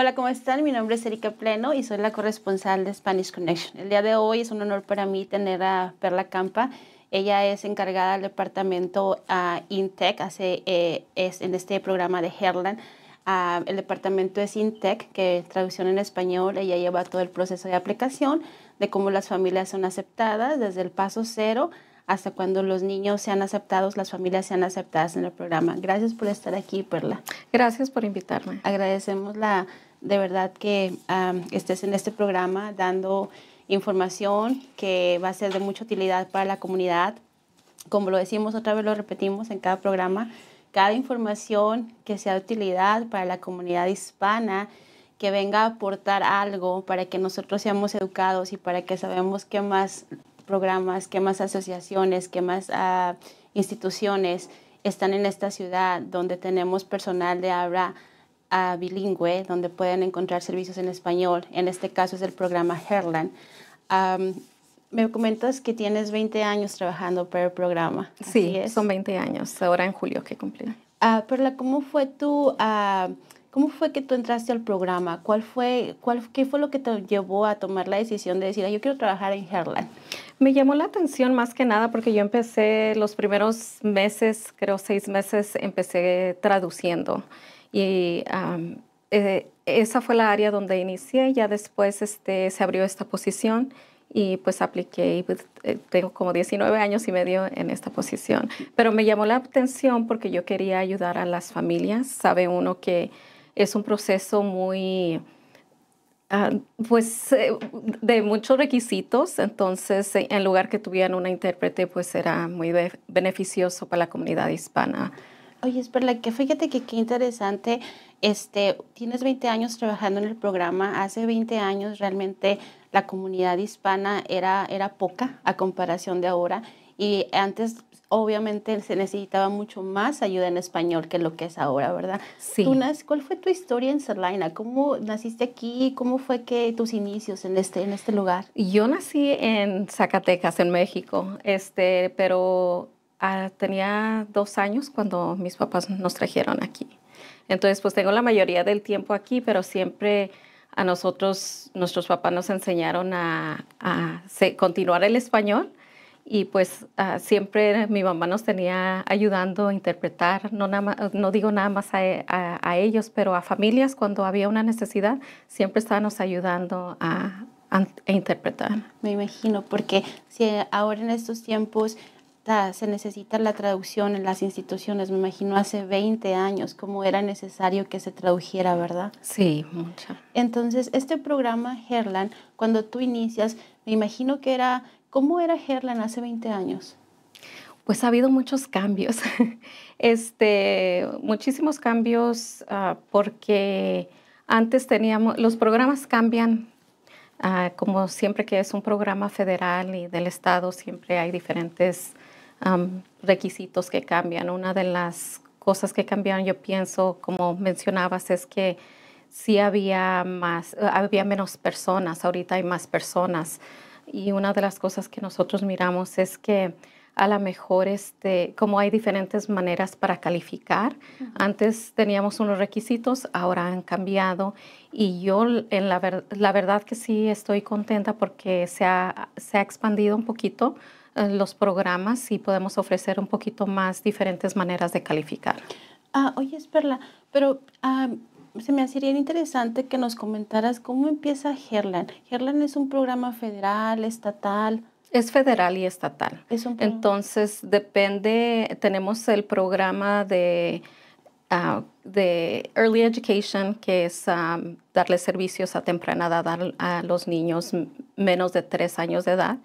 Hola, ¿cómo están? Mi nombre es Erika Pleno y soy la corresponsal de Spanish Connection. El día de hoy es un honor para mí tener a Perla Campa. Ella es encargada del departamento ah, INTEC, hace, eh, es en este programa de Herland. Ah, el departamento es INTEC, que traducción en español, ella lleva todo el proceso de aplicación, de cómo las familias son aceptadas, desde el paso cero hasta cuando los niños sean aceptados, las familias sean aceptadas en el programa. Gracias por estar aquí, Perla. Gracias por invitarme. Agradecemos la de verdad que estés en este programa dando información que va a ser de mucha utilidad para la comunidad. Como lo decimos otra vez, lo repetimos en cada programa, cada información que sea de utilidad para la comunidad hispana, que venga a aportar algo para que nosotros seamos educados y para que sabemos qué más programas, qué más asociaciones, qué más ah, instituciones están en esta ciudad donde tenemos personal de habla a bilingüe donde pueden encontrar servicios en español. En este caso es el programa Herland. me comentas que tienes 20 años trabajando para el programa. Sí, son 20 años, ahora en julio que cumplí. Ah, Perla, ¿cómo fue tu... Ah, ¿Cómo fue que tú entraste al programa? ¿Cuál fue, cuál, ¿Qué fue lo que te llevó a tomar la decisión de decir, yo quiero trabajar en Herland? Me llamó la atención más que nada porque yo empecé los primeros meses, creo seis meses, empecé traduciendo. Y eh, esa fue la área donde inicié, ya después este, se abrió esta posición y pues apliqué pues, eh, tengo como 19 años y medio en esta posición. Pero me llamó la atención porque yo quería ayudar a las familias. Sabe uno que es un proceso muy, ah, pues, eh, de muchos requisitos. Entonces, en lugar que tuvieran una intérprete, pues era muy beneficioso para la comunidad hispana Oye, Esperla, que fíjate que qué interesante. Este, tienes 20 años trabajando en el programa. Hace 20 años realmente la comunidad hispana era, era poca a comparación de ahora. Y antes, obviamente, se necesitaba mucho más ayuda en español que lo que es ahora, ¿verdad? Sí. ¿Cuál fue tu historia en Salina? ¿Cómo naciste aquí? ¿Cómo fue que tus inicios en este, en este lugar? Yo nací en Zacatecas, en México, este, pero Ah, tenía dos años cuando mis papás nos trajeron aquí. Entonces, pues tengo la mayoría del tiempo aquí, pero siempre a nosotros, nuestros papás nos enseñaron a, continuar el español y pues ah, siempre mi mamá nos tenía ayudando a interpretar, no, nada, no digo nada más a, ellos, pero a familias cuando había una necesidad, siempre estábamos ayudando a, a interpretar. Me imagino, porque si ahora en estos tiempos se necesita la traducción en las instituciones. Me imagino hace 20 años cómo era necesario que se tradujera, ¿verdad? Sí, mucha. Entonces, este programa Herlan, cuando tú inicias, me imagino que era, ¿cómo era Herlan hace 20 años? Pues ha habido muchos cambios, este, muchísimos cambios ah, porque antes teníamos, los programas cambian ah, como siempre que es un programa federal y del Estado, siempre hay diferentes requisitos que cambian. Una de las cosas que cambiaron, yo pienso, como mencionabas, es que sí había más, había menos personas, ahorita hay más personas. Y una de las cosas que nosotros miramos es que a lo mejor, este, como hay diferentes maneras para calificar, antes teníamos unos requisitos, ahora han cambiado. Y yo, en la, verdad que sí estoy contenta porque se ha, se ha expandido un poquito eh, los programas y podemos ofrecer un poquito más diferentes maneras de calificar. Ah, oye, Esperla, pero se me hacía interesante que nos comentaras cómo empieza gerland Gerlan es un programa federal, estatal. Es federal y estatal. Entonces, depende, tenemos el programa de, ah, de Early Education, que es darle servicios a temprana edad a los niños menos de tres años de edad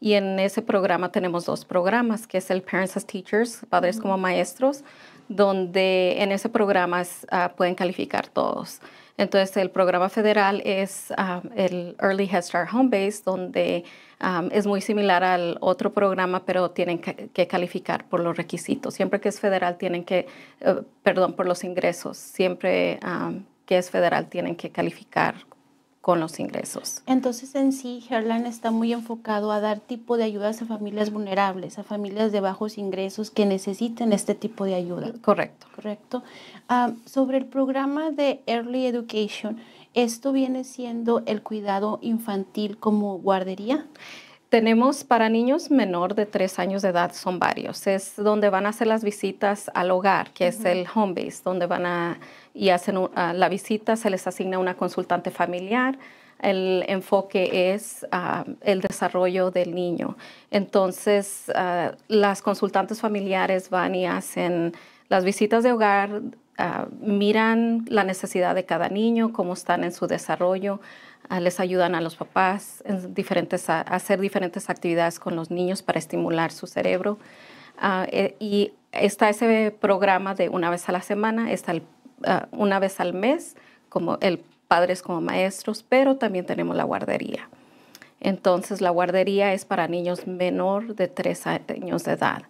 y en ese programa tenemos dos programas, que es el Parents as Teachers, Padres como Maestros, donde en ese programa ah, pueden calificar todos. Entonces, el programa federal es ah, el Early Head Start Home Base, donde ah, es muy similar al otro programa, pero tienen que, calificar por los requisitos. Siempre que es federal, tienen que, eh, perdón, por los ingresos, siempre que es federal, tienen que calificar con los ingresos. Entonces en sí, Herland está muy enfocado a dar tipo de ayudas a familias vulnerables, a familias de bajos ingresos que necesiten este tipo de ayuda. Correcto. Correcto. Ah, sobre el programa de Early Education, ¿esto viene siendo el cuidado infantil como guardería? Tenemos para niños menor de tres años de edad, son varios. Es donde van a hacer las visitas al hogar, que es el home base, donde van a y hacen la visita, se les asigna una consultante familiar. El enfoque es ah, el desarrollo del niño. Entonces, ah, las consultantes familiares van y hacen las visitas de hogar, ah, miran la necesidad de cada niño, cómo están en su desarrollo, Ah, les ayudan a los papás diferentes, a hacer diferentes actividades con los niños para estimular su cerebro. Ah, eh, y está ese programa de una vez a la semana, está ah, una vez al mes, como el padres como maestros, pero también tenemos la guardería. Entonces la guardería es para niños menor de tres años de edad.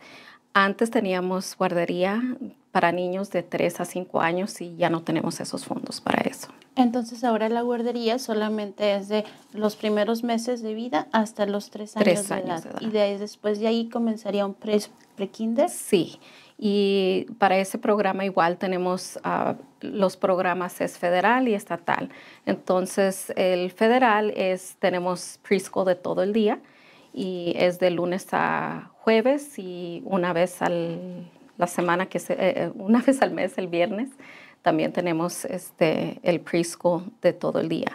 Antes teníamos guardería para niños de 3 a 5 años y ya no tenemos esos fondos para eso. Entonces ahora la guardería solamente es de los primeros meses de vida hasta los 3 años, años de, edad. Y después de ahí comenzaría un pre-kinder. sí. Y para ese programa igual tenemos ah, los programas es federal y estatal. Entonces el federal es tenemos preschool de todo el día y es de lunes a jueves y una vez al la semana que es eh, eh, una vez al mes, el viernes, también tenemos este, el preschool de todo el día.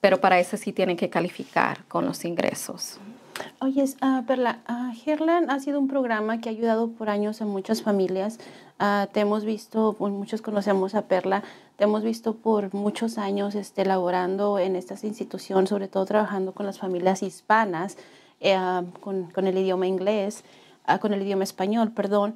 Pero para eso sí tienen que calificar con los ingresos. Oye, ah, Perla, uh, ha sido un programa que ha ayudado por años a muchas familias. Ah, te hemos visto, pues, muchos conocemos a Perla, te hemos visto por muchos años este, laborando en esta institución, sobre todo trabajando con las familias hispanas, eh, con, con, el idioma inglés, con el idioma español, perdón.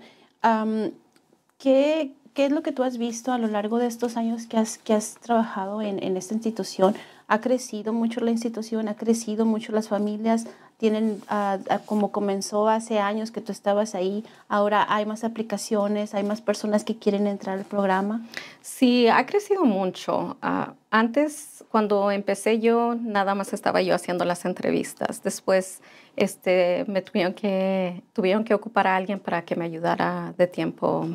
¿qué, es lo que tú has visto a lo largo de estos años que has, que has trabajado en, en esta institución? ¿Ha crecido mucho la institución? ¿Ha crecido mucho las familias? tienen, ah, ah, como comenzó hace años que tú estabas ahí, ahora hay más aplicaciones, hay más personas que quieren entrar al programa? Sí, ha crecido mucho. Ah, antes, cuando empecé yo, nada más estaba yo haciendo las entrevistas. Después este, me tuvieron que, tuvieron que ocupar a alguien para que me ayudara de tiempo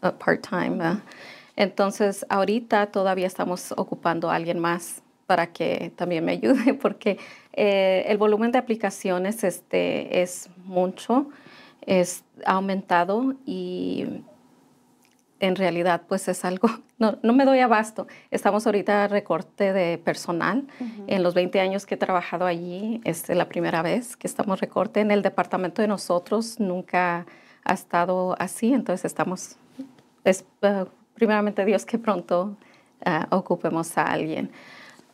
part-time. Entonces, ahorita todavía estamos ocupando a alguien más para que también me ayude, porque eh, el volumen de aplicaciones este, es mucho, es, ha aumentado y en realidad pues es algo, no, me doy abasto. Estamos ahorita recorte de personal. En los 20 años que he trabajado allí, es la primera vez que estamos recorte. En el departamento de nosotros nunca ha estado así, entonces estamos, es, eh, primeramente Dios que pronto ah, ocupemos a alguien.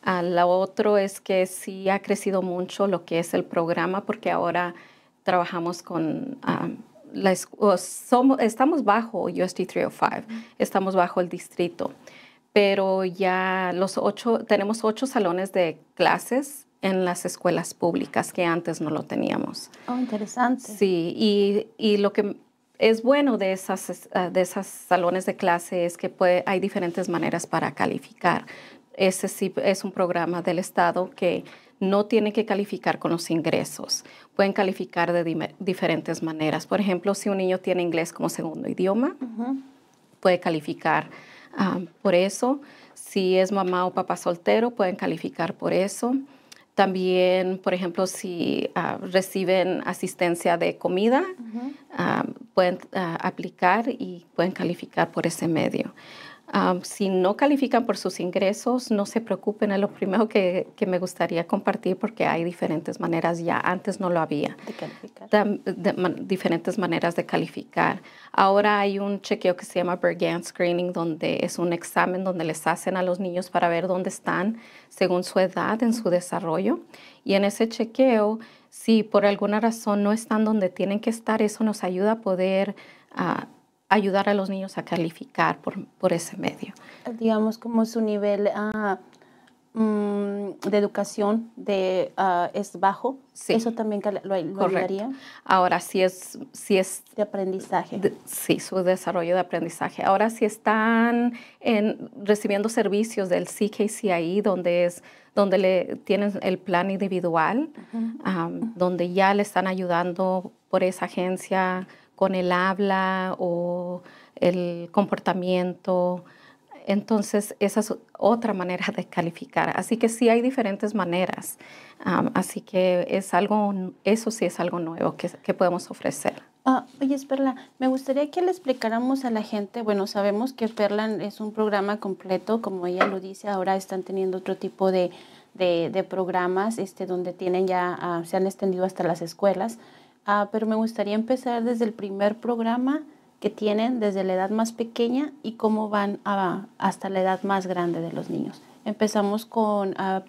La lo otro es que sí ha crecido mucho lo que es el programa porque ahora trabajamos con... Ah, la, somos, estamos bajo USD 305, estamos bajo el distrito, pero ya los ocho, tenemos ocho salones de clases en las escuelas públicas que antes no lo teníamos. Oh, interesante. Sí, y, y lo que es bueno de esas, ah, de esas salones de clase es que puede, hay diferentes maneras para calificar. Ese sí es un programa del Estado que no tiene que calificar con los ingresos, pueden calificar de diferentes maneras. Por ejemplo, si un niño tiene inglés como segundo idioma, puede calificar ah, por eso. Si es mamá o papá soltero, pueden calificar por eso. También, por ejemplo, si ah, reciben asistencia de comida, ah, pueden aplicar y pueden calificar por ese medio si no califican por sus ingresos, no se preocupen, es lo primero que, me gustaría compartir porque hay diferentes maneras ya, antes no lo había, de calificar. diferentes maneras de calificar. Ahora hay un chequeo que se llama Bergan Screening, donde es un examen donde les hacen a los niños para ver dónde están según su edad en su desarrollo. Y en ese chequeo, si por alguna razón no están donde tienen que estar, eso nos ayuda a poder... Ah, ayudar a los niños a calificar por, ese medio. Digamos, como su nivel ah, mm, de educación de, ah, es bajo, eso también lo, lo ayudaría. Ahora, sí es, si es... De aprendizaje. sí, su desarrollo de aprendizaje. Ahora, si están recibiendo servicios del CKCI, donde es donde le tienen el plan individual, donde ya le están ayudando por esa agencia con el habla o el comportamiento. Entonces, esa es otra manera de calificar. Así que sí hay diferentes maneras. así que es algo, eso sí es algo nuevo que, podemos ofrecer. Ah, oye, Esperla, me gustaría que le explicáramos a la gente, bueno, sabemos que Perla es un programa completo, como ella lo dice, ahora están teniendo otro tipo de, programas este, donde tienen ya, ah, se han extendido hasta las escuelas. Ah, pero me gustaría empezar desde el primer programa que tienen desde la edad más pequeña y cómo van hasta la edad más grande de los niños. Empezamos con ah,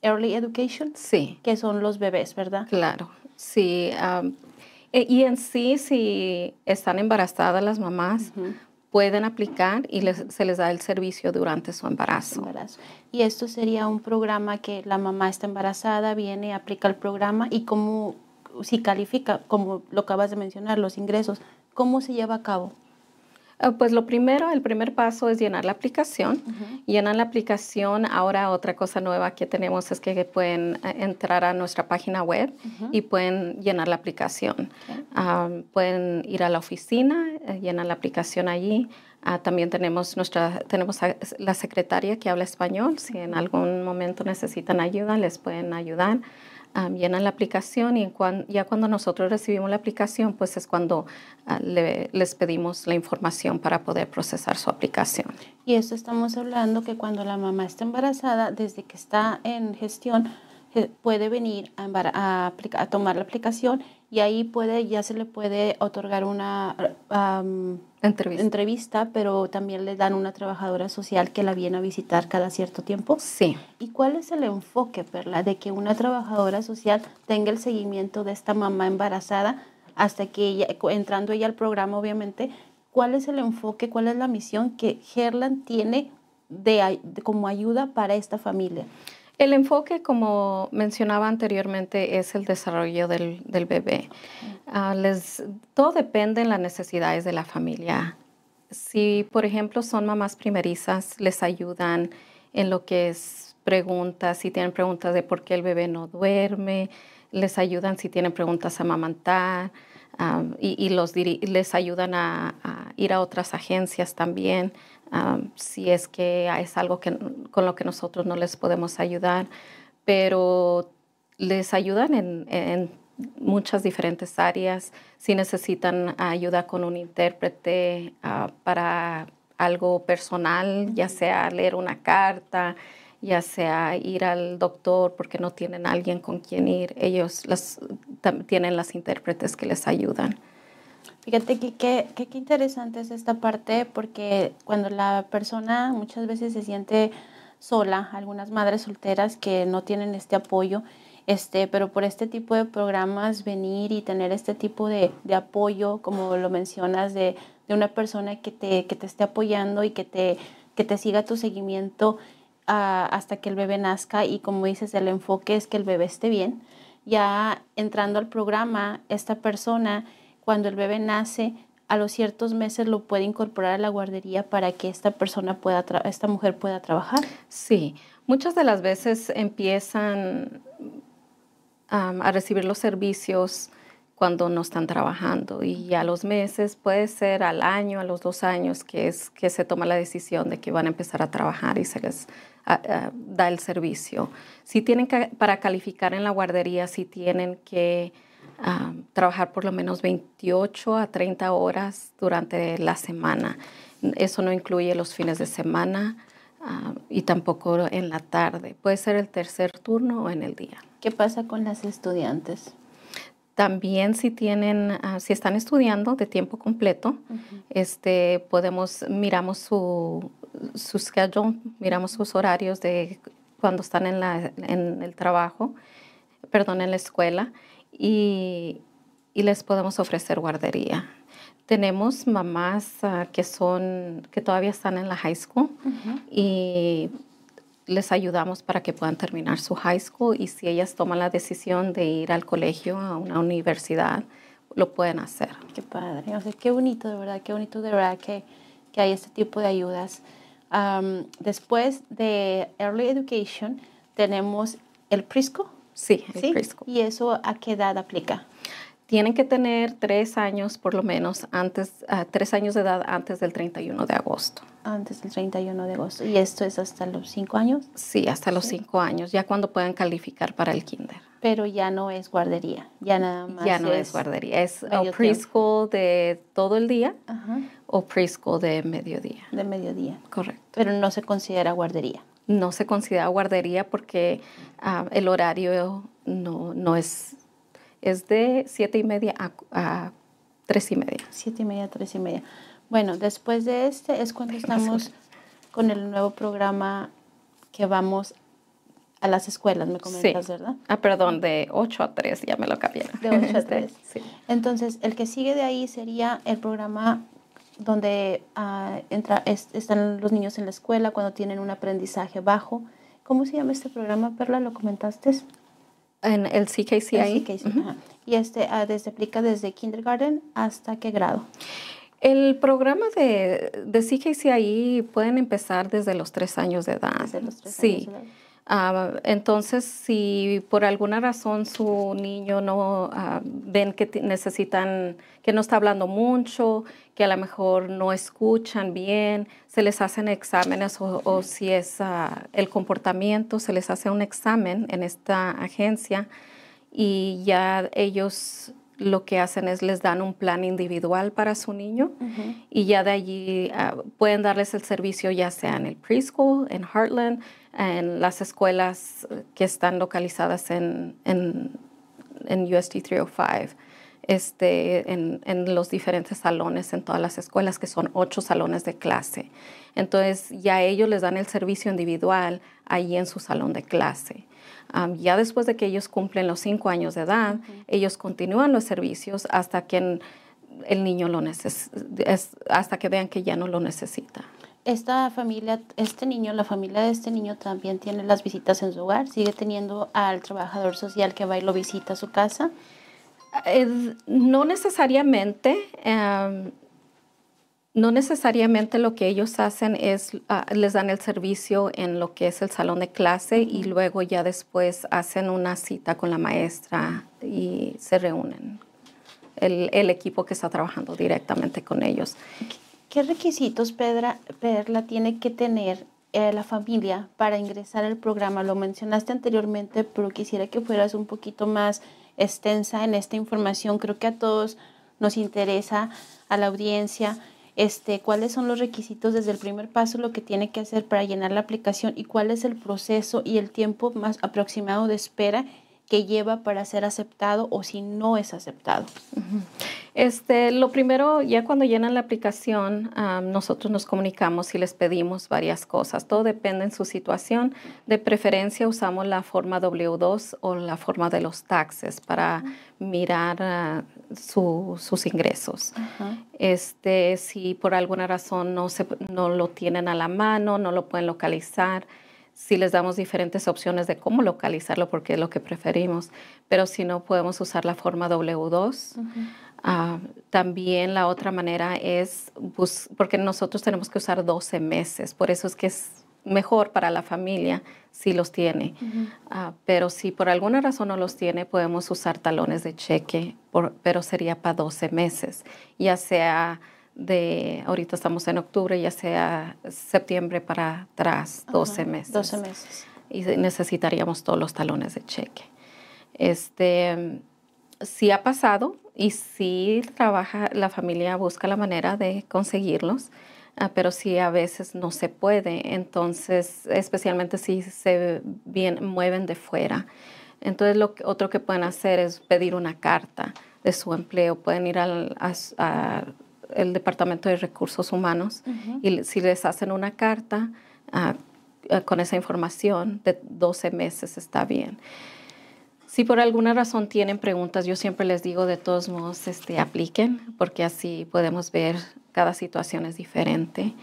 Early Education, sí. que son los bebés, ¿verdad? Claro, sí. Ah, e, y en sí, si están embarazadas las mamás, pueden aplicar y se les da el servicio durante su embarazo. embarazo. Y esto sería un programa que la mamá está embarazada, viene, aplica el programa y cómo si califica, como lo acabas de mencionar, los ingresos, ¿cómo se lleva a cabo? Ah, pues lo primero, el primer paso es llenar la aplicación. Llenan la aplicación. Ahora otra cosa nueva que tenemos es que pueden eh, entrar a nuestra página web y pueden llenar la aplicación. Ah, pueden ir a la oficina, eh, llenan la aplicación allí. Ah, también tenemos, nuestra, tenemos la secretaria que habla español. Si en algún momento necesitan ayuda, les pueden ayudar. Ah, llenan la aplicación y ya cuando nosotros recibimos la aplicación, pues es cuando ah, le, les pedimos la información para poder procesar su aplicación. Y esto estamos hablando que cuando la mamá está embarazada, desde que está en gestión, eh, puede venir a tomar la aplicación y ahí puede, ya se le puede otorgar una entrevista. pero también le dan una trabajadora social que la viene a visitar cada cierto tiempo. Sí. ¿Y cuál es el enfoque, Perla, de que una trabajadora social tenga el seguimiento de esta mamá embarazada hasta que ella, entrando ella al programa, obviamente, cuál es el enfoque, cuál es la misión que Gerland tiene de, como ayuda para esta familia? El enfoque, como mencionaba anteriormente, es el desarrollo del, bebé. Ah, todo depende en las necesidades de la familia. Si, por ejemplo, son mamás primerizas, les ayudan en lo que es preguntas, si tienen preguntas de por qué el bebé no duerme, les ayudan si tienen preguntas a mamantar, ah, y, les ayudan a, ir a otras agencias también si es que es algo que, con lo que nosotros no les podemos ayudar, pero les ayudan en, muchas diferentes áreas. Si necesitan ayuda con un intérprete ah, para algo personal, ya sea leer una carta, ya sea ir al doctor porque no tienen alguien con quien ir, ellos tienen las intérpretes que les ayudan. Fíjate que qué interesante es esta parte porque cuando la persona muchas veces se siente sola, algunas madres solteras que no tienen este apoyo, este, pero por este tipo de programas venir y tener este tipo de, apoyo, como lo mencionas, de, una persona que te, que te, esté apoyando y que te, que te siga tu seguimiento ah, hasta que el bebé nazca y como dices, el enfoque es que el bebé esté bien. Ya entrando al programa, esta persona cuando el bebé nace, a los ciertos meses lo puede incorporar a la guardería para que esta persona pueda, esta mujer pueda trabajar. Sí, muchas de las veces empiezan a recibir los servicios cuando no están trabajando y a los meses, puede ser al año, a los dos años, que es que se toma la decisión de que van a empezar a trabajar y se les da el servicio. Si tienen que, para calificar en la guardería, si tienen que trabajar por lo menos 28 a 30 horas durante la semana. Eso no incluye los fines de semana ah, y tampoco en la tarde. Puede ser el tercer turno o en el día. ¿Qué pasa con las estudiantes? También si tienen, ah, si están estudiando de tiempo completo, este, podemos, miramos su, su schedule, miramos sus horarios de cuando están en, la, en el trabajo, perdón, en la escuela, y, les podemos ofrecer guardería. Tenemos mamás ah, que, son, que todavía están en la high school y les ayudamos para que puedan terminar su high school y si ellas toman la decisión de ir al colegio, a una universidad, lo pueden hacer. Qué padre, qué bonito de verdad, qué bonito de verdad que, que hay este tipo de ayudas. después de Early Education tenemos el Prisco, Sí, preschool. ¿Y eso a qué edad aplica? Tienen que tener tres años por lo menos antes, ah, tres años de edad antes del 31 de agosto. Antes del 31 de agosto. ¿Y esto es hasta los cinco años? Sí, hasta los cinco años, ya cuando puedan calificar para el kinder. Pero ya no es guardería, ya nada más. Ya no es, guardería, es preschool de todo el día o preschool de mediodía. De mediodía. Correcto. Pero no se considera guardería no se considera guardería porque ah, el horario no, no es, es de siete y media a, a tres y media. Siete y media, tres y media. Bueno, después de este es cuando estamos con el nuevo programa que vamos a las escuelas, me comentas, ¿verdad? Ah, perdón, de 8 a 3, ya me lo cambiaron. De 8 a 3. Este, sí. Entonces, el que sigue de ahí sería el programa donde ah, entra, están los niños en la escuela cuando tienen un aprendizaje bajo. ¿Cómo se llama este programa, Perla? ¿Lo comentaste? En el CKCI. Y este ah, se aplica desde kindergarten hasta qué grado. El programa de, de CKCI pueden empezar desde los tres años de edad. Desde los tres años de Ah, entonces, si por alguna razón su niño no ah, ven que necesitan, que no está hablando mucho, que a lo mejor no escuchan bien, se les hacen exámenes o, si es ah, el comportamiento, se les hace un examen en esta agencia y ya ellos lo que hacen es les dan un plan individual para su niño y ya de allí pueden darles el servicio ya sea en el preschool, en Heartland, en las escuelas eh, que están localizadas en, en, en USD 305, este, en, en, los diferentes salones, en todas las escuelas, que son ocho salones de clase. Entonces ya ellos les dan el servicio individual ahí en su salón de clase. ya después de que ellos cumplen los cinco años de edad, ellos continúan los servicios hasta que el niño lo neces hasta que vean que ya no lo necesita esta familia, este niño, la familia de este niño también tiene las visitas en su hogar, sigue teniendo al trabajador social que va y lo visita a su casa. Eh, no necesariamente, em, no necesariamente lo que ellos hacen es, ah, les dan el servicio en lo que es el salón de clase y luego ya después hacen una cita con la maestra y se reúnen. El, el equipo que está trabajando directamente con ellos. ¿Qué requisitos, Pedra, Perla, tiene que tener eh, la familia para ingresar al programa? Lo mencionaste anteriormente, pero quisiera que fueras un poquito más extensa en esta información. Creo que a todos nos interesa, a la audiencia, este, cuáles son los requisitos desde el primer paso, lo que tiene que hacer para llenar la aplicación y cuál es el proceso y el tiempo más aproximado de espera que lleva para ser aceptado o si no es aceptado? Este, lo primero, ya cuando llenan la aplicación, nosotros nos comunicamos y les pedimos varias cosas. Todo depende en su situación. De preferencia usamos la forma W2 o la forma de los taxes para mirar ah, sus ingresos. este, si por alguna razón no, se, no lo tienen a la mano, no lo pueden localizar, si les damos diferentes opciones de cómo localizarlo porque es lo que preferimos, pero si no podemos usar la forma W2. Ah, también la otra manera es, porque nosotros tenemos que usar 12 meses, por eso es que es mejor para la familia si los tiene, ah, pero si por alguna razón no los tiene, podemos usar talones de cheque, pero sería para 12 meses, ya sea de, ahorita estamos en octubre, ya sea septiembre para atrás, 12 meses. Y necesitaríamos todos los talones de cheque. Este, sí ha pasado y si trabaja, la familia busca la manera de conseguirlos, ah, pero si a veces no se puede. Entonces, especialmente si se bien, mueven de fuera. Entonces, lo que, otro que pueden hacer es pedir una carta de su empleo. Pueden ir a el Departamento de Recursos Humanos y si les hacen una carta ah, ah, con esa información de 12 meses está bien. Si por alguna razón tienen preguntas, yo siempre les digo de todos modos, este, apliquen, porque así podemos ver cada situación es diferente.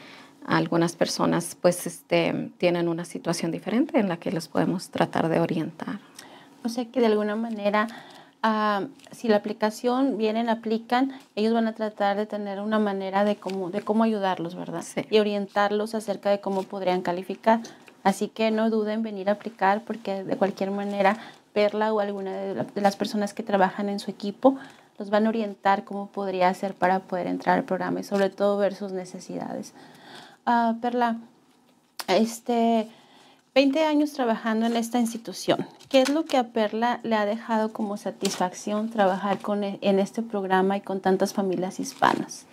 Algunas personas pues este, tienen una situación diferente en la que los podemos tratar de orientar. O sea que de alguna manera Ah, si la aplicación vienen, aplican, ellos van a tratar de tener una manera de cómo, de cómo ayudarlos, ¿verdad? Y orientarlos acerca de cómo podrían calificar. Así que no duden venir a aplicar porque de cualquier manera Perla o alguna de, las personas que trabajan en su equipo los van a orientar cómo podría hacer para poder entrar al programa y sobre todo ver sus necesidades. Ah, Perla, este, 20 años trabajando en esta institución. ¿Qué es lo que a Perla le ha dejado como satisfacción trabajar e, en este programa y con tantas familias hispanas?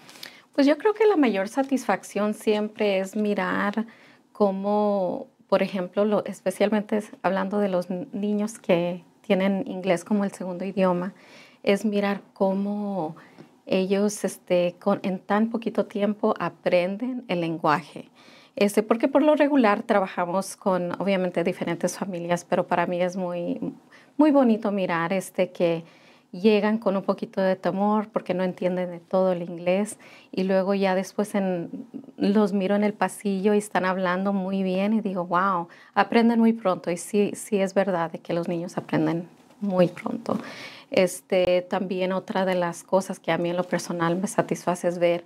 Pues yo creo que la mayor satisfacción siempre es mirar cómo, por ejemplo, especialmente hablando de los niños que tienen inglés como el segundo idioma, es mirar cómo ellos este, en tan poquito tiempo aprenden el lenguaje. Este, porque por lo regular trabajamos con obviamente diferentes familias, pero para mí es muy, muy bonito mirar este, que llegan con un poquito de temor porque no entienden de todo el inglés y luego ya después los miro en el pasillo y están hablando muy bien y digo, wow, aprenden muy pronto y sí, sí es verdad de que los niños aprenden muy pronto. Este, también otra de las cosas que a mí en lo personal me satisface es ver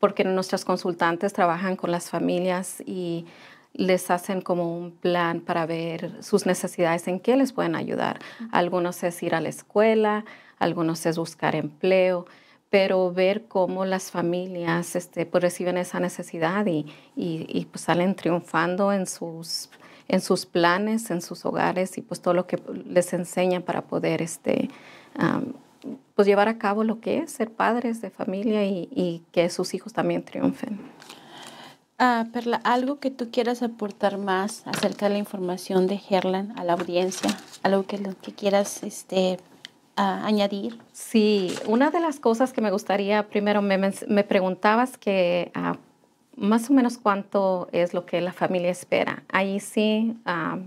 porque nuestras consultantes trabajan con las familias y les hacen como un plan para ver sus necesidades, en qué les pueden ayudar. Algunos es ir a la escuela, algunos es buscar empleo, pero ver cómo las familias este, pues, reciben esa necesidad y, pues, salen triunfando en sus, planes, en sus hogares y pues todo lo que les enseña para poder este, pues llevar a cabo lo que es ser padres de familia y, y que sus hijos también triunfen. Ah, Perla, algo que tú quieras aportar más acerca de la información de Gerland a la audiencia, algo que, lo que quieras este, añadir? Sí, una de las cosas que me gustaría, primero me, me preguntabas que ah, más o menos cuánto es lo que la familia espera. Ahí sí, uh,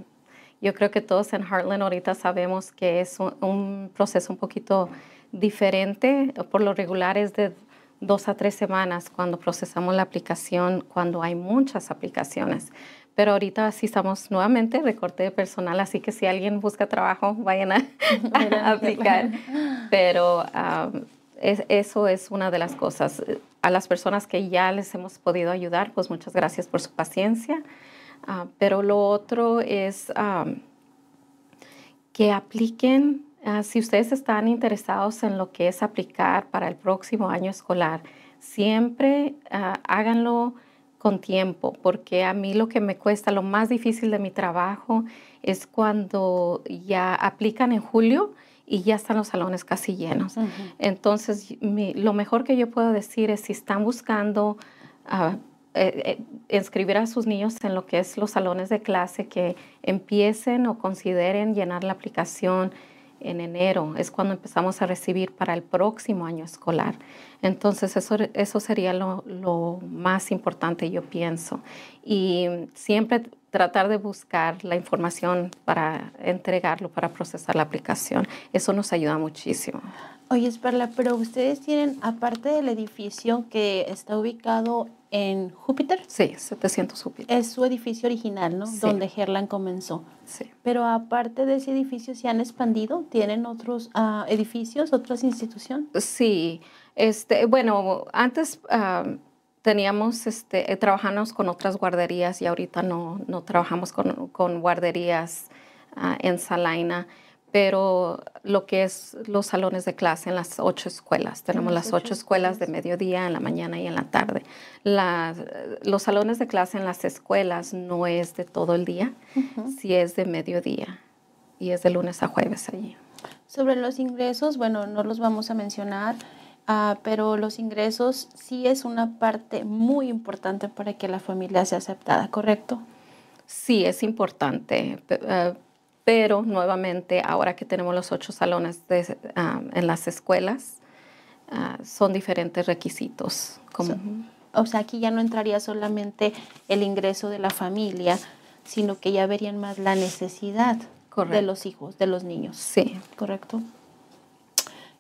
yo creo que todos en Heartland ahorita sabemos que es un, proceso un poquito diferente. Por lo regular es de dos a tres semanas cuando procesamos la aplicación, cuando hay muchas aplicaciones. Pero ahorita sí estamos nuevamente recorte de personal, así que si alguien busca trabajo, vayan a, aplicar. Pero eso es una de las cosas. A las personas que ya les hemos podido ayudar, pues muchas gracias por su paciencia. Ah, pero lo otro es que apliquen, ah, si ustedes están interesados en lo que es aplicar para el próximo año escolar, siempre ah, háganlo con tiempo, porque a mí lo que me cuesta, lo más difícil de mi trabajo es cuando ya aplican en julio y ya están los salones casi llenos. Entonces, lo mejor que yo puedo decir es si están buscando eh, eh, inscribir a sus niños en lo que es los salones de clase que empiecen o consideren llenar la aplicación en enero. Es cuando empezamos a recibir para el próximo año escolar. Entonces eso, eso sería lo, lo más importante, yo pienso. Y siempre tratar de buscar la información para entregarlo, para procesar la aplicación. Eso nos ayuda muchísimo. Oye, Perla, pero ustedes tienen, aparte del edificio que está ubicado en Júpiter. Sí, 700 Júpiter. Es su edificio original, ¿no? Donde Gerland comenzó. Sí. Pero aparte de ese edificio, ¿se han expandido? ¿Tienen otros ah, edificios, otras instituciones? Sí. Este, bueno, antes... Ah, teníamos, este, eh, trabajamos con otras guarderías y ahorita no, trabajamos con, guarderías ah, en Salaina, pero lo que es los salones de clase en las ocho escuelas. Tenemos las, ocho, escuelas, de mediodía, en la mañana y en la tarde. Eh, los salones de clase en las escuelas no es de todo el día, si es de mediodía y es de lunes a jueves allí. Sobre los ingresos, bueno, no los vamos a mencionar. Ah, pero los ingresos sí es una parte muy importante para que la familia sea aceptada, ¿correcto? Sí, es importante, ah, pero nuevamente ahora que tenemos los ocho salones ah, en las escuelas, son diferentes requisitos. o sea, aquí ya no entraría solamente el ingreso de la familia, sino que ya verían más la necesidad de los hijos, de los niños. Sí. ¿Correcto?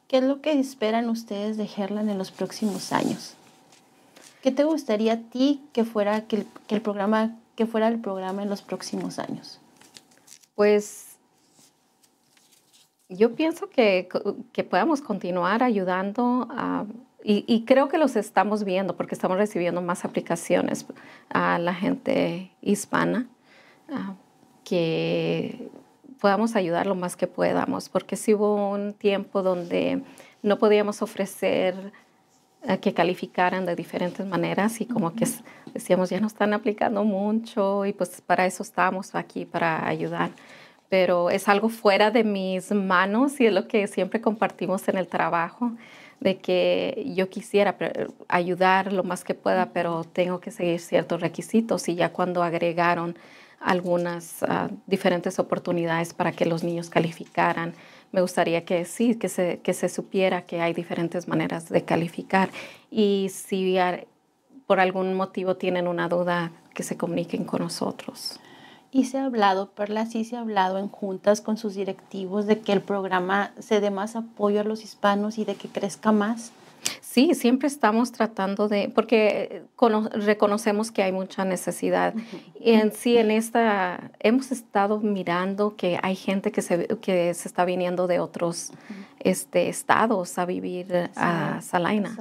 ¿Qué es lo que esperan ustedes de gerland en los próximos años? ¿Qué te gustaría a ti que fuera el, programa que fuera el programa en los próximos años? Pues yo pienso que, que podamos continuar ayudando y, creo que los estamos viendo porque estamos recibiendo más aplicaciones a la gente hispana que podamos ayudar lo más que podamos, porque sí hubo un tiempo donde no podíamos ofrecer eh, que calificaran de diferentes maneras y como que decíamos, ya no están aplicando mucho y pues para eso estábamos aquí, para ayudar. Pero es algo fuera de mis manos y es lo que siempre compartimos en el trabajo de que yo quisiera eh, ayudar lo más que pueda, pero tengo que seguir ciertos requisitos y ya cuando agregaron algunas ah, diferentes oportunidades para que los niños calificaran. Me gustaría que sí, que se, que se supiera que hay diferentes maneras de calificar y si por algún motivo tienen una duda, que se comuniquen con nosotros. Y se ha hablado, Perla, sí se ha hablado en juntas con sus directivos de que el programa se dé más apoyo a los hispanos y de que crezca más. Sí, siempre estamos tratando de, porque eh, reconocemos que hay mucha necesidad. Y en sí, en esta, hemos estado mirando que hay gente que se, que se está viniendo de otros este, estados a vivir a Salina.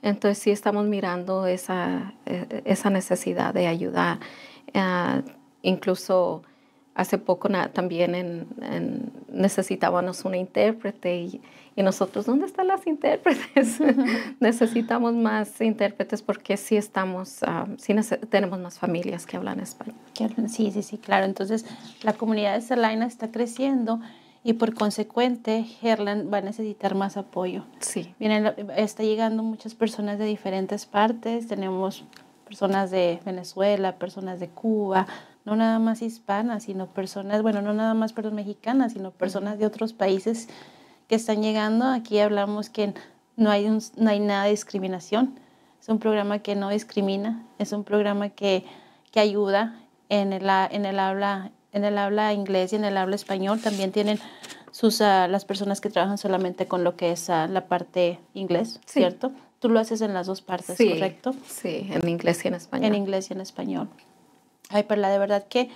Entonces sí estamos mirando esa, eh, esa necesidad de ayudar. Ah, incluso hace poco también en, necesitábamos una intérprete y, nosotros, ¿dónde están las intérpretes? Necesitamos más intérpretes porque sí estamos, ah, tenemos más familias que hablan español. Sí, sí, sí, claro. Entonces, la comunidad de Salina está creciendo y por consecuente, Herland va a necesitar más apoyo. Sí. Miren, está llegando muchas personas de diferentes partes. Tenemos personas de Venezuela, personas de Cuba, no nada más hispanas, sino personas, bueno, no nada más perdón, mexicanas, sino personas de otros países que están llegando. Aquí hablamos que no hay, no hay nada de discriminación. Es un programa que no discrimina, es un programa que, que ayuda en el, en, el habla, en el habla inglés y en el habla español. También tienen sus, ah, las personas que trabajan solamente con lo que es ah, la parte inglés, ¿cierto? Tú lo haces en las dos partes, ¿correcto? Sí, en inglés y en español. En inglés y en español. Ay, Perla, de verdad que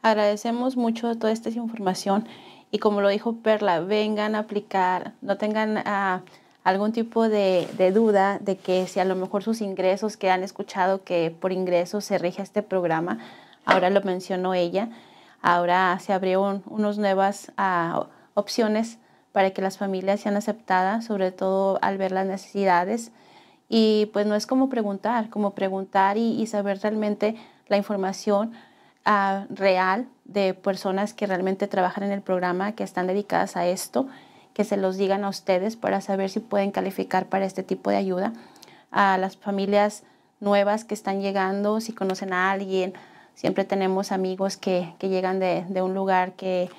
agradecemos mucho toda esta información y como lo dijo Perla, vengan a aplicar, no tengan ah, algún tipo de, duda de que si a lo mejor sus ingresos que han escuchado que por ingresos se rige este programa, ahora lo mencionó ella, ahora se abrieron unas nuevas ah, opciones para que las familias sean aceptadas, sobre todo al ver las necesidades. Y pues no es como preguntar, como preguntar y saber realmente la información ah, real de personas que realmente trabajan en el programa, que están dedicadas a esto, que se los digan a ustedes para saber si pueden calificar para este tipo de ayuda. A las familias nuevas que están llegando, si conocen a alguien, siempre tenemos amigos que, llegan de, un lugar que,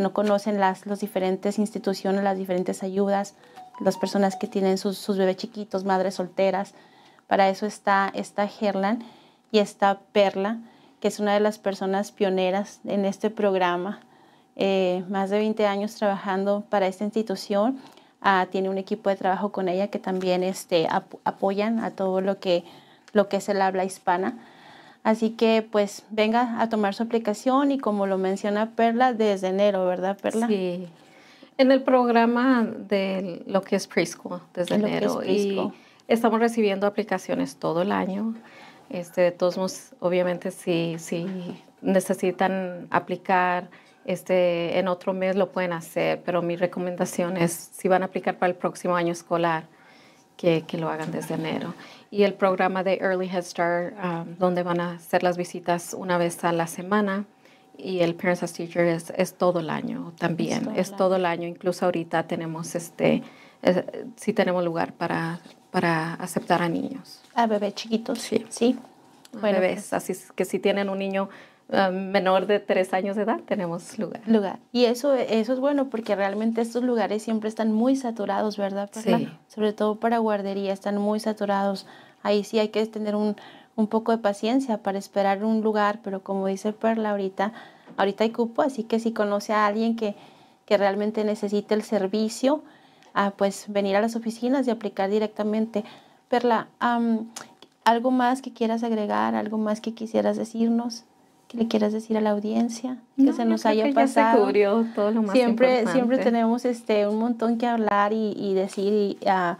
no conocen las los diferentes instituciones, las diferentes ayudas, las personas que tienen sus, bebés chiquitos, madres solteras. Para eso está, esta Herland y está Perla, que es una de las personas pioneras en este programa. Eh, más de 20 años trabajando para esta institución. Ah, tiene un equipo de trabajo con ella que también este, apoyan a todo lo que, lo que es el habla hispana. Así que pues venga a tomar su aplicación y como lo menciona Perla, desde enero, ¿verdad Perla? Sí, en el programa de lo que es Preschool, desde enero. Y estamos recibiendo aplicaciones todo el año. Este, todos obviamente, si, necesitan aplicar este, en otro mes, lo pueden hacer, pero mi recomendación es, si van a aplicar para el próximo año escolar, que, lo hagan desde enero. Y el programa de Early Head Start, um, donde van a hacer las visitas una vez a la semana, y el Parents as Teachers es, todo el año también, es todo, el año. Incluso ahorita tenemos, este, eh, tenemos lugar para aceptar a niños. A bebés chiquitos. Sí. sí. Bueno, bebés. Pues así que si tienen un niño eh, menor de tres años de edad, tenemos lugar. Lugar. Y eso, eso es bueno porque realmente estos lugares siempre están muy saturados, ¿verdad? Sobre todo para guardería, están muy saturados. Ahí sí hay que tener un, poco de paciencia para esperar un lugar, pero como dice Perla ahorita, ahorita hay cupo, así que si conoce a alguien que, que realmente necesite el servicio, a, ah, pues venir a las oficinas y aplicar directamente. Perla, ¿algo más que quieras agregar? ¿Algo más que quisieras decirnos? que le quieras decir a la audiencia? Que se nos haya pasado. Ya se cubrió todo lo más siempre, importante. siempre tenemos este, un montón que hablar y, decir. Y, ah,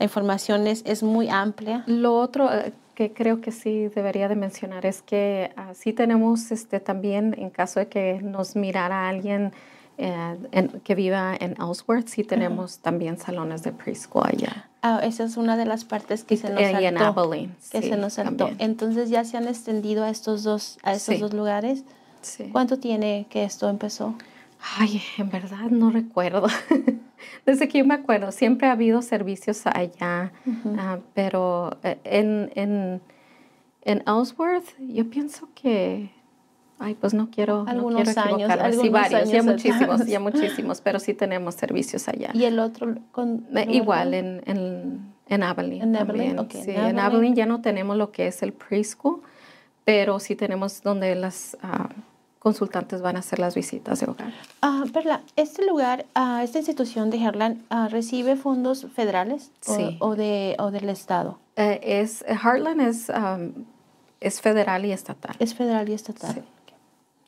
la información es, es muy amplia. Lo otro eh, que creo que sí debería de mencionar es que así ah, tenemos este, también, en caso de que nos mirara alguien en, que viva en Ellsworth, sí tenemos también salones de preschool allá. Ah, esa es una de las partes que se nos saltó. Y en Abilene, que se nos saltó. Entonces ya se han extendido a estos dos, a estos dos lugares. ¿Cuánto tiene que esto empezó? Ay, en verdad no recuerdo. Desde que yo me acuerdo, siempre ha habido servicios allá, ah, pero eh, en, en, en Ellsworth yo pienso que Ay, pues no quiero. Algunos no quiero años. sí, varios, ya muchísimos, ya muchísimos, pero sí tenemos servicios allá. ¿Y el otro? Con, eh, Igual, en, en, en Abilene. En sí, en Abilene ya no tenemos lo que es el preschool, pero sí tenemos donde las. Ah, consultantes van a hacer las visitas de hogar. Ah, Perla, este lugar, ah, esta institución de Heartland ah, recibe fondos federales o, de, o del Estado. Eh, es, Heartland es, es federal y estatal. Es federal y estatal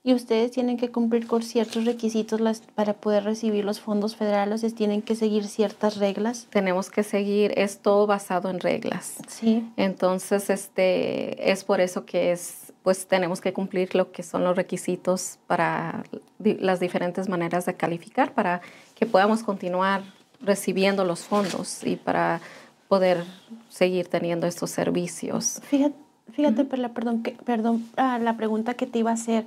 y ustedes tienen que cumplir con ciertos requisitos las, para poder recibir los fondos federales, tienen que seguir ciertas reglas. Tenemos que seguir, es todo basado en reglas. Sí. Entonces, este, es por eso que es, pues tenemos que cumplir lo que son los requisitos para las diferentes maneras de calificar para que podamos continuar recibiendo los fondos y para poder seguir teniendo estos servicios. Fíjate, fíjate perdón, que, perdón ah, la pregunta que te iba a hacer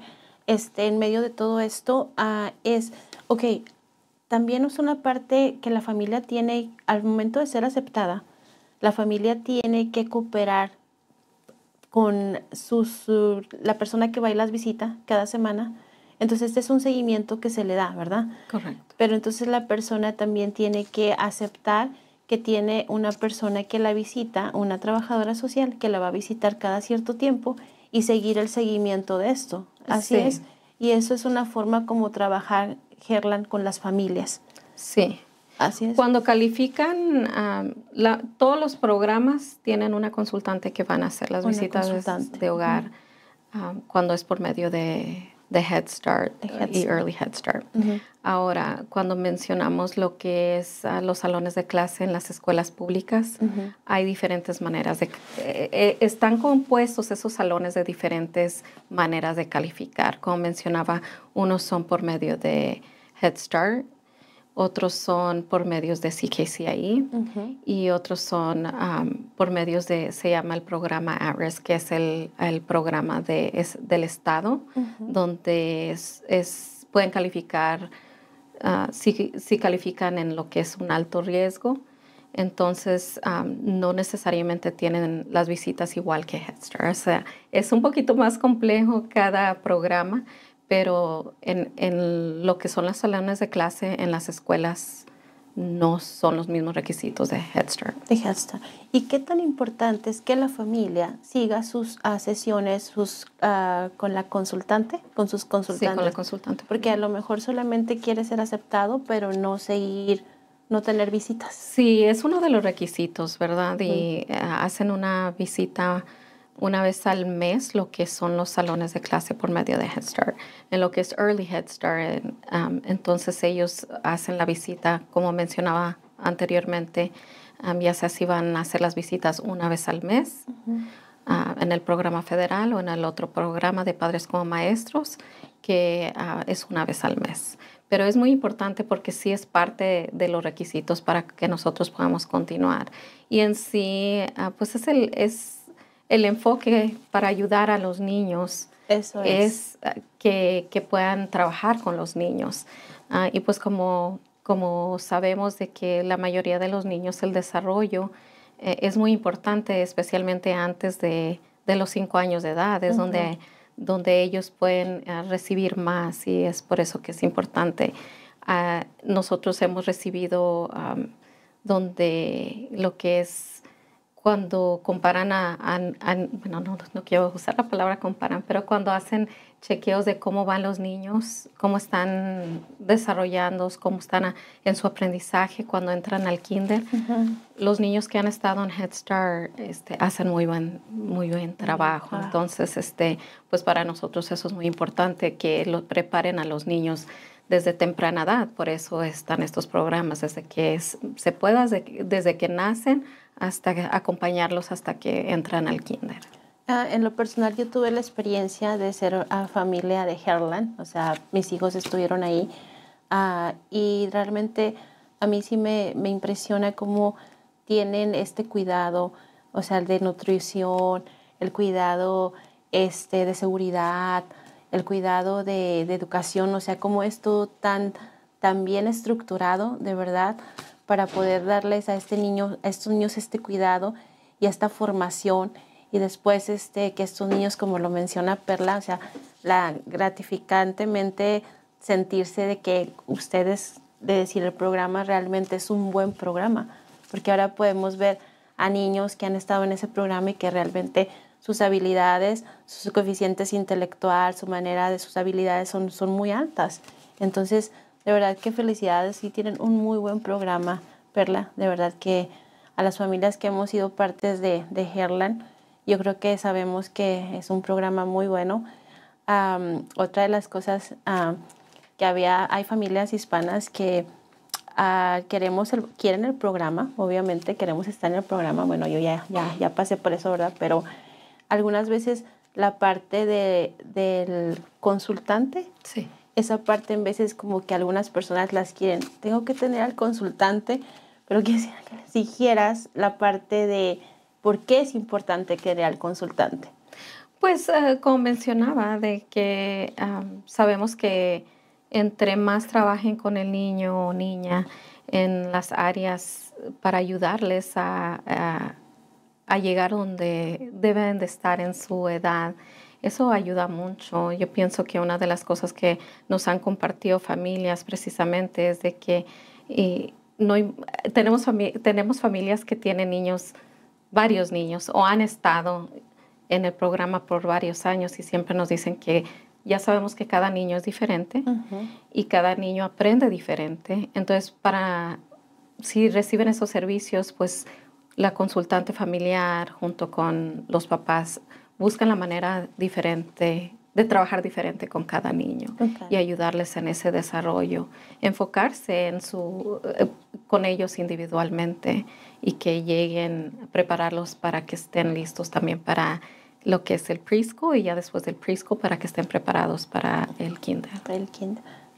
este, en medio de todo esto ah, es, ok, también es una parte que la familia tiene, al momento de ser aceptada, la familia tiene que cooperar con su, la persona que va y las visita cada semana. Entonces, este es un seguimiento que se le da, ¿verdad? Correcto. Pero entonces la persona también tiene que aceptar que tiene una persona que la visita, una trabajadora social que la va a visitar cada cierto tiempo y seguir el seguimiento de esto. Así es. Y eso es una forma como trabajar Gerland con las familias. Sí. Así es. Cuando califican, la, todos los programas tienen una consultante que van a hacer las visitas de hogar cuando es por medio de The Head Start, the Early Head Start. Mm-hmm. Ahora, cuando mencionamos lo que es ah, los salones de clase en las escuelas públicas, mm-hmm. hay diferentes maneras de... Eh, eh, están compuestos esos salones de diferentes maneras de calificar. Como mencionaba, unos son por medio de Head Start otros son por medios de CKCI e y otros son por medios de, se llama el programa ARES, que es el, programa de, del Estado, donde es, pueden calificar, ah, si, si, califican en lo que es un alto riesgo, entonces no necesariamente tienen las visitas igual que Head Start. O sea, es un poquito más complejo cada programa, pero en, lo que son las salones de clase en las escuelas no son los mismos requisitos de Head Start. De Head Start. ¿Y qué tan importante es que la familia siga sus ah, sesiones sus, ah, con la consultante, con sus consultantes? Sí, con la consultante. Porque a lo mejor solamente quiere ser aceptado, pero no seguir, no tener visitas. Sí, es uno de los requisitos, ¿verdad? Y eh, hacen una visita una vez al mes lo que son los salones de clase por medio de Head Start. En lo que es Early Head Start, um, entonces ellos hacen la visita, como mencionaba anteriormente, um, ya sea si van a hacer las visitas una vez al mes. Uh, en el programa federal o en el otro programa de padres como maestros, que uh, es una vez al mes. Pero es muy importante porque sí es parte de los requisitos para que nosotros podamos continuar. Y en sí, uh, pues es, el, es el enfoque para ayudar a los niños es, ah, que, puedan trabajar con los niños. Ah, y pues como, como sabemos de que la mayoría de los niños el desarrollo eh, es muy importante, especialmente antes de, los cinco años de edad, es donde, donde ellos pueden ah, recibir más y es por eso que es importante. nosotros hemos recibido donde lo que es cuando comparan a, bueno, no, quiero usar la palabra comparan, pero cuando hacen chequeos de cómo van los niños, cómo están desarrollándose, cómo están en su aprendizaje cuando entran al kinder, los niños que han estado en Head Start este, hacen muy buen, muy buen trabajo. Entonces, este, pues para nosotros eso es muy importante, que lo preparen a los niños desde temprana edad. Por eso están estos programas, desde que se pueda, desde que nacen hasta acompañarlos hasta que entran al kinder. Ah, en lo personal yo tuve la experiencia de ser ah, familia de Herland, o sea, mis hijos estuvieron ahí ah, y realmente a mí sí me, me, impresiona cómo tienen este cuidado, o sea, el de nutrición, el cuidado este, de seguridad, el cuidado de, de educación, o sea, cómo es todo tan, tan bien estructurado, de verdad para poder darles a este niño, a estos niños este cuidado y esta formación y después este que estos niños, como lo menciona Perla, o sea, la gratificantemente sentirse de que ustedes de decir el programa realmente es un buen programa, porque ahora podemos ver a niños que han estado en ese programa y que realmente sus habilidades, sus coeficientes intelectual, su manera de sus habilidades son, son muy altas. Entonces, de verdad que felicidades, sí tienen un muy buen programa, Perla. De verdad que a las familias que hemos sido partes de, Herlan, yo creo que sabemos que es un programa muy bueno. otra de las cosas que había, hay familias hispanas que ah, queremos quieren el programa, obviamente queremos estar en el programa. Bueno, yo ya, ya, pasé por eso, ¿verdad? Pero algunas veces la parte del consultante. Sí esa parte en veces como que algunas personas las quieren. Tengo que tener al consultante, pero quisiera que les dijeras la parte de por qué es importante que dé al consultante. Pues uh, como mencionaba, de que sabemos que entre más trabajen con el niño o niña en las áreas para ayudarles a llegar donde deben de estar en su edad, eso ayuda mucho. Yo pienso que una de las cosas que nos han compartido familias precisamente es de que eh, no, tenemos, tenemos familias que tienen niños, varios niños, o han estado en el programa por varios años y siempre nos dicen que ya sabemos que cada niño es diferente y cada niño aprende diferente. Entonces, para si reciben esos servicios, pues la consultante familiar junto con los papás buscan la manera diferente de trabajar diferente con cada niño y ayudarles en ese desarrollo, enfocarse en su, eh, con ellos individualmente y que lleguen, a prepararlos para que estén listos también para lo que es el preschool y ya después del preschool para que estén preparados para el kinder. El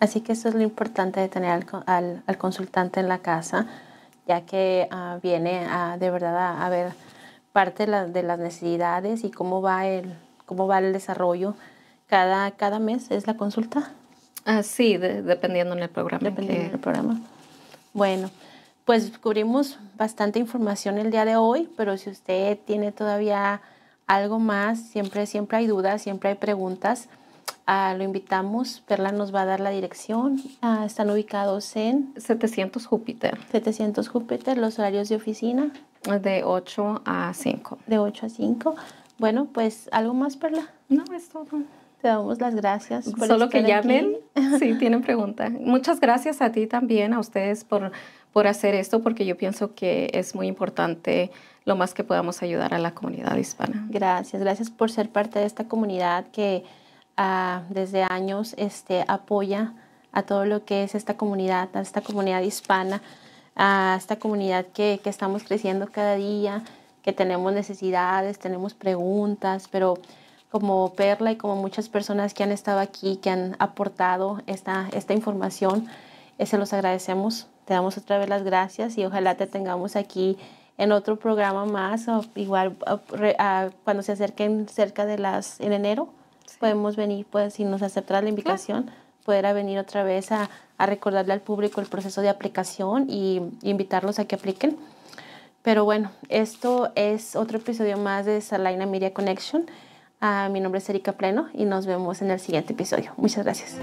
Así que eso es lo importante de tener al, consultante en la casa, ya que ah, viene a, de verdad a ver parte de las necesidades y cómo va el, cómo va el desarrollo cada, cada mes es la consulta. Ah, sí, dependiendo en programa. Dependiendo del programa. Bueno, pues cubrimos bastante información el día de hoy, pero si usted tiene todavía algo más, siempre, siempre hay dudas, siempre hay preguntas, ah, lo invitamos. Perla nos va a dar la dirección. Ah, están ubicados en 700 Júpiter. 700 Júpiter, los horarios de oficina. De 8 a 5. De 8 a 5. Bueno, pues algo más, Perla. No, es todo. Te damos las gracias. Por Solo que llamen si tienen pregunta. Muchas gracias a ti también, a ustedes por, por hacer esto, porque yo pienso que es muy importante lo más que podamos ayudar a la comunidad hispana. Gracias, gracias por ser parte de esta comunidad que ah, desde años este, apoya a todo lo que es esta comunidad, a esta comunidad hispana a esta comunidad que, estamos creciendo cada día, que tenemos necesidades, tenemos preguntas, pero como Perla y como muchas personas que han estado aquí, que han aportado esta, esta información, eh, se los agradecemos. Te damos otra vez las gracias y ojalá te tengamos aquí en otro programa más, o igual cuando se acerquen cerca de las, en enero, podemos venir, pues si nos aceptar la invitación pudiera venir otra vez a, recordarle al público el proceso de aplicación y, invitarlos a que apliquen. Pero bueno, esto es otro episodio más de Salina Media Connection. Ah, mi nombre es Erika Pleno y nos vemos en el siguiente episodio. Muchas gracias.